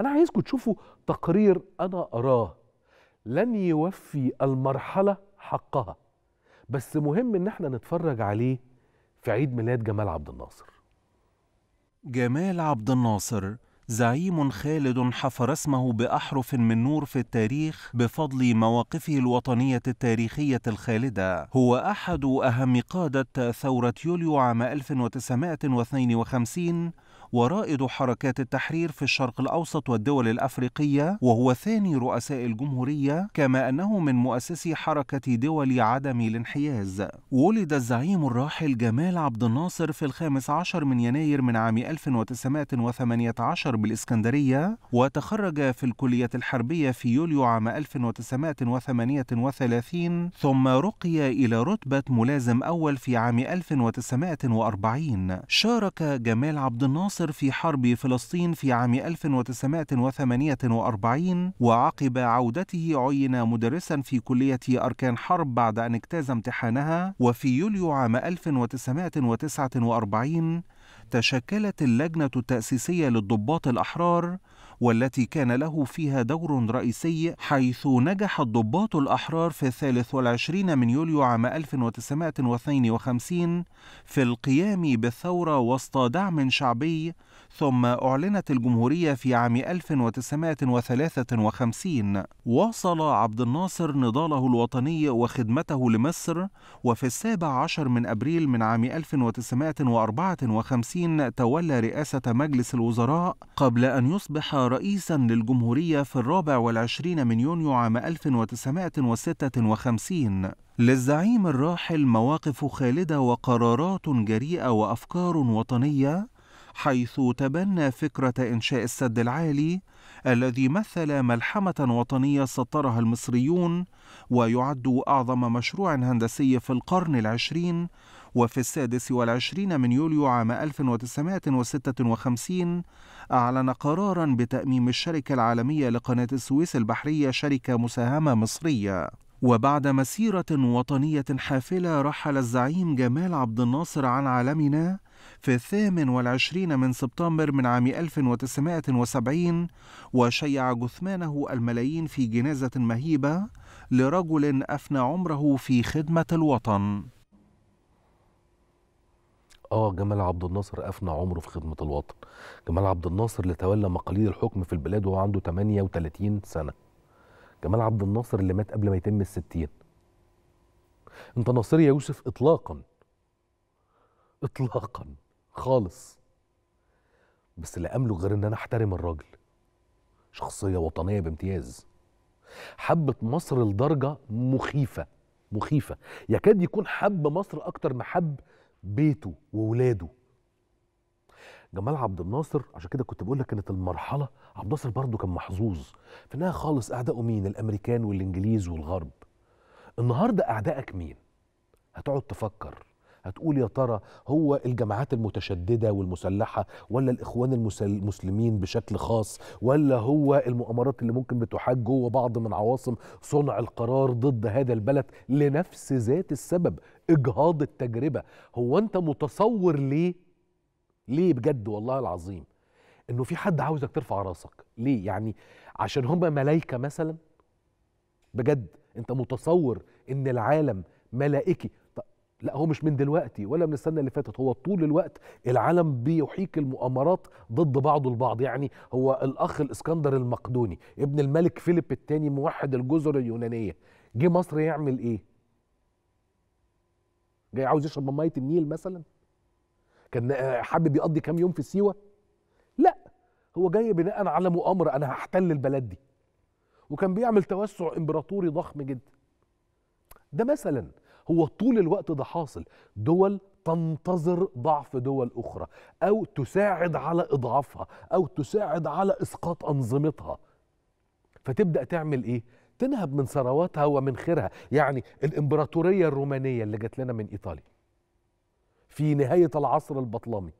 أنا عايزكم تشوفوا تقرير أنا أراه لن يوفي المرحلة حقها بس مهم إن احنا نتفرج عليه في عيد ميلاد جمال عبد الناصر جمال عبد الناصر زعيم خالد حفر اسمه بأحرف من نور في التاريخ بفضل مواقفه الوطنية التاريخية الخالدة هو أحد أهم قادة ثورة يوليو عام 1952 ورائد حركات التحرير في الشرق الأوسط والدول الأفريقية وهو ثاني رؤساء الجمهورية كما أنه من مؤسسي حركة دول عدم الانحياز ولد الزعيم الراحل جمال عبد الناصر في الخامس عشر من يناير من عام 1918 بالإسكندرية وتخرج في الكلية الحربية في يوليو عام 1938 ثم رقي إلى رتبة ملازم أول في عام 1940 شارك جمال عبد الناصر مصر في حرب فلسطين في عام 1948 وعقب عودته عين مدرسا في كلية أركان حرب بعد أن اجتاز امتحانها وفي يوليو عام 1949 تشكلت اللجنة التأسيسية للضباط الأحرار والتي كان له فيها دور رئيسي حيث نجح الضباط الأحرار في الثالث والعشرين من يوليو عام 1952 في القيام بالثورة وسط دعم شعبي ثم أعلنت الجمهورية في عام 1953 واصل عبد الناصر نضاله الوطني وخدمته لمصر وفي السابع عشر من أبريل من عام 1954 تولى رئاسة مجلس الوزراء قبل أن يصبح رئيسا للجمهورية في الرابع والعشرين من يونيو عام 1956 للزعيم الراحل مواقف خالدة وقرارات جريئة وأفكار وطنية حيث تبنى فكرة إنشاء السد العالي الذي مثل ملحمة وطنية سطرها المصريون ويعد أعظم مشروع هندسي في القرن العشرين وفي السادس والعشرين من يوليو عام 1956 أعلن قرارا بتأميم الشركة العالمية لقناة السويس البحرية شركة مساهمة مصرية وبعد مسيرة وطنية حافلة رحل الزعيم جمال عبد الناصر عن عالمنا في الثامن والعشرين من سبتمبر من عام 1970 وشيع جثمانه الملايين في جنازة مهيبة لرجل أفنى عمره في خدمة الوطن اه جمال عبد الناصر افنى عمره في خدمه الوطن جمال عبد الناصر اللي تولى مقاليد الحكم في البلاد وهو عنده 38 سنه جمال عبد الناصر اللي مات قبل ما يتم الستين انت ناصري يا يوسف اطلاقا اطلاقا خالص بس اللي املك غير ان انا احترم الراجل شخصيه وطنيه بامتياز حبه مصر لدرجه مخيفه مخيفه يكاد يكون حب مصر اكتر ما حب بيته وولاده جمال عبد الناصر عشان كده كنت بقول لك كانت المرحله عبد الناصر برضه كان محظوظ في انها خالص اعدائه مين الامريكان والانجليز والغرب النهارده اعدائك مين هتقعد تفكر هتقول يا ترى هو الجماعات المتشدده والمسلحه ولا الاخوان المسلمين بشكل خاص ولا هو المؤامرات اللي ممكن بتحاج جوه بعض من عواصم صنع القرار ضد هذا البلد لنفس ذات السبب اجهاض التجربه هو انت متصور ليه ليه بجد والله العظيم انه في حد عاوزك ترفع راسك ليه يعني عشان هم ملايكه مثلا بجد انت متصور ان العالم ملائكي لا هو مش من دلوقتي ولا من السنه اللي فاتت هو طول الوقت العالم بيحيك المؤامرات ضد بعضه البعض يعني هو الاخ الاسكندر المقدوني ابن الملك فيليب الثاني موحد الجزر اليونانيه جه مصر يعمل ايه جاي عاوز يشرب من ميه النيل مثلا كان آه، حابب يقضي كام يوم في سيوه لا هو جاي بناء على مؤامره انا هحتل البلد دي وكان بيعمل توسع امبراطوري ضخم جدا ده مثلا هو طول الوقت ده حاصل دول تنتظر ضعف دول اخرى او تساعد على اضعافها او تساعد على اسقاط انظمتها فتبدا تعمل ايه تنهب من ثرواتها ومن خيرها يعني الامبراطوريه الرومانيه اللي جت لنا من ايطاليا في نهايه العصر البطلمي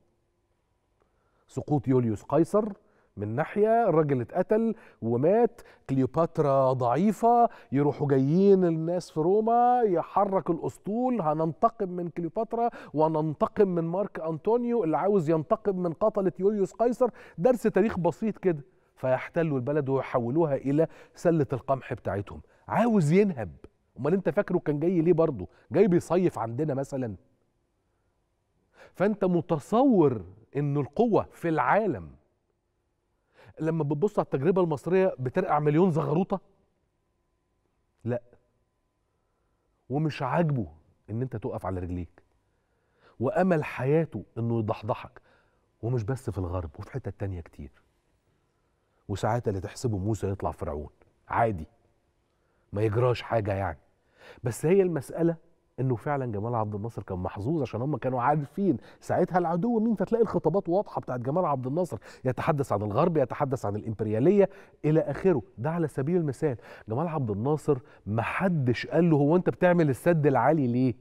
سقوط يوليوس قيصر من ناحية الراجل اتقتل ومات كليوباترا ضعيفة يروحوا جايين الناس في روما يحرك الأسطول هننتقم من كليوباترا وننتقم من مارك أنطونيو اللي عاوز ينتقم من قتلة يوليوس قيصر درس تاريخ بسيط كده فيحتلوا البلد ويحولوها إلى سلة القمح بتاعتهم عاوز ينهب امال انت فاكره كان جاي ليه برضه جاي بيصيف عندنا مثلا فانت متصور ان القوه في العالم لما بتبص على التجربه المصريه بترقع مليون زغروطه لا ومش عاجبه ان انت تقف على رجليك وامل حياته انه يضحضحك ومش بس في الغرب وفي حتت تانية كتير وساعات اللي تحسبه موسى يطلع فرعون عادي ما يجراش حاجه يعني بس هي المساله انه فعلا جمال عبد الناصر كان محظوظ عشان هم كانوا عارفين ساعتها العدو مين فتلاقي الخطابات واضحه بتاعت جمال عبد الناصر يتحدث عن الغرب يتحدث عن الامبرياليه الى اخره ده على سبيل المثال جمال عبد الناصر ما حدش قال له هو انت بتعمل السد العالي ليه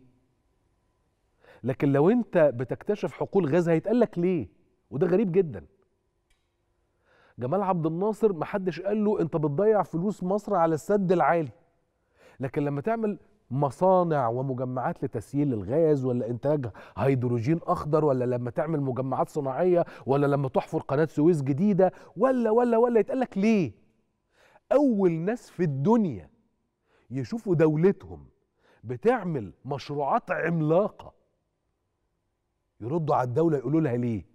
لكن لو انت بتكتشف حقول غاز هيتقال لك ليه وده غريب جدا جمال عبد الناصر ما حدش قال له انت بتضيع فلوس مصر على السد العالي لكن لما تعمل مصانع ومجمعات لتسييل الغاز ولا انتاج هيدروجين اخضر ولا لما تعمل مجمعات صناعيه ولا لما تحفر قناه سويس جديده ولا ولا ولا يتقال لك ليه اول ناس في الدنيا يشوفوا دولتهم بتعمل مشروعات عملاقه يردوا على الدوله يقولوا لها ليه